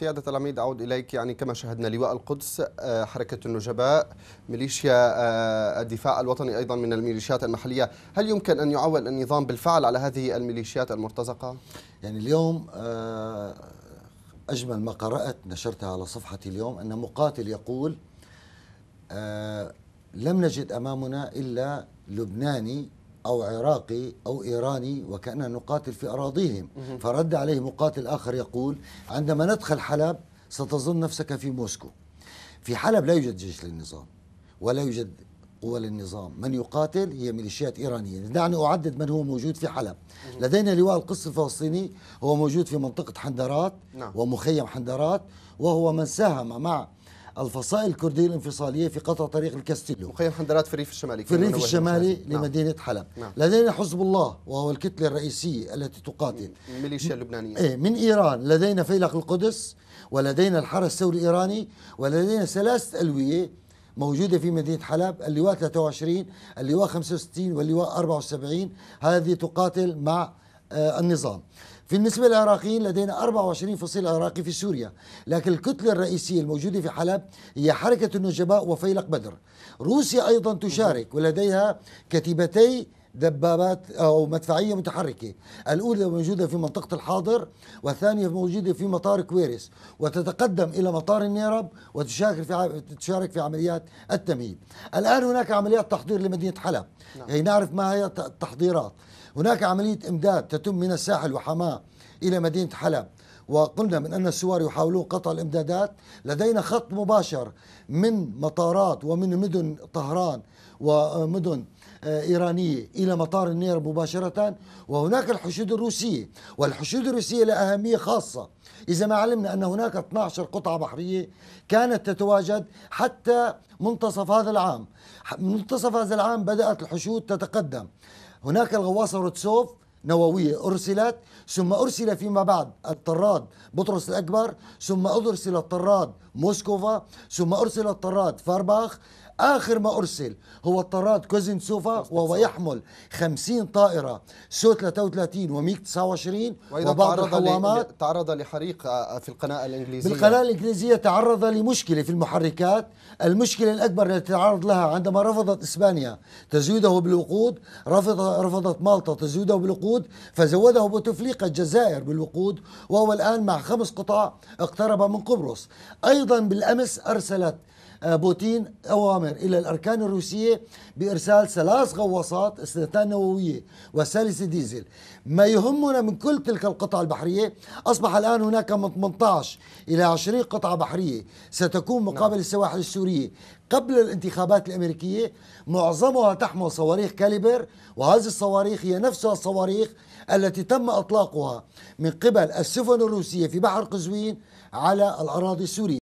سيادة العميد أعود إليك يعني كما شاهدنا لواء القدس آه، حركة النجباء ميليشيا آه، الدفاع الوطني أيضا من الميليشيات المحلية هل يمكن أن يعول النظام بالفعل على هذه الميليشيات المرتزقة؟ يعني اليوم آه، أجمل ما قرأت نشرتها على صفحتي اليوم أن مقاتل يقول لم نجد أمامنا إلا لبناني أو عراقي أو إيراني وكأننا نقاتل في أراضيهم فرد عليه مقاتل آخر يقول عندما ندخل حلب ستظن نفسك في موسكو في حلب لا يوجد جيش للنظام ولا يوجد قوى للنظام من يقاتل هي ميليشيات إيرانية دعني أعدد من هو موجود في حلب لدينا لواء القص الفلسطيني هو موجود في منطقة حندرات نعم. ومخيم حندرات وهو من ساهم مع الفصائل الكردية الانفصالية في قطع طريق الكاستيلو مخيم حندرات في الريف الشمالي في الريف الشمالي نعم. لمدينة حلب نعم. لدينا حزب الله وهو الكتلة الرئيسية التي تقاتل الميليشيا اللبنانية إيه من إيران لدينا فيلق القدس ولدينا الحرس الثوري الإيراني ولدينا ثلاثة ألوية موجودة في مدينة حلب اللواء 23 اللواء 65 واللواء 74 هذه تقاتل مع آه، النظام في بالنسبة للعراقيين لدينا 24 فصيل عراقي في سوريا لكن الكتلة الرئيسية الموجودة في حلب هي حركة النجباء وفيلق بدر روسيا أيضا تشارك ولديها كتيبتي دبابات او مدفعيه متحركه، الاولى موجوده في منطقه الحاضر والثانيه موجوده في مطار كويرس وتتقدم الى مطار النيرب وتشارك في تشارك في عمليات التمهيد. الان هناك عمليات تحضير لمدينه حلب، نعم. يعني نعرف ما هي التحضيرات. هناك عمليه امداد تتم من الساحل وحماه الى مدينه حلب. وقلنا من أن السوار يحاولون قطع الإمدادات لدينا خط مباشر من مطارات ومن مدن طهران ومدن آه، إيرانية إلى مطار النير مباشرة وهناك الحشود الروسية والحشود الروسية لها أهمية خاصة إذا ما علمنا أن هناك 12 قطعة بحرية كانت تتواجد حتى منتصف هذا العام منتصف هذا العام بدأت الحشود تتقدم هناك الغواصة روتسوف نووية أرسلت ثم أرسل فيما بعد الطراد بطرس الأكبر ثم أرسل الطراد موسكوفا ثم أرسل الطراد فارباخ آخر ما أرسل هو طراد سوفا وهو يحمل 50 طائرة سو 33 و 129 وبعض الحوامات تعرض لحريق آه، في القناة الإنجليزية بالقناة الإنجليزية تعرض لمشكلة في المحركات المشكلة الأكبر التي تعرض لها عندما رفضت إسبانيا تزويده بالوقود رفض رفضت مالطا تزويده بالوقود فزوده بوتفليقة الجزائر بالوقود وهو الآن مع خمس قطع اقترب من قبرص أيضا بالأمس أرسلت آه، بوتين أوامر إلى الأركان الروسية بإرسال ثلاث غواصات اثنتان نووية وثالثة ديزل ما يهمنا من كل تلك القطع البحرية أصبح الآن هناك من 18 إلى 20 قطعة بحرية ستكون نعم. مقابل السواحل السورية قبل الانتخابات الأمريكية معظمها تحمل صواريخ كاليبر وهذه الصواريخ هي نفسها الصواريخ التي تم اطلاقها من قبل السفن الروسيه في بحر قزوين على الاراضي السوريه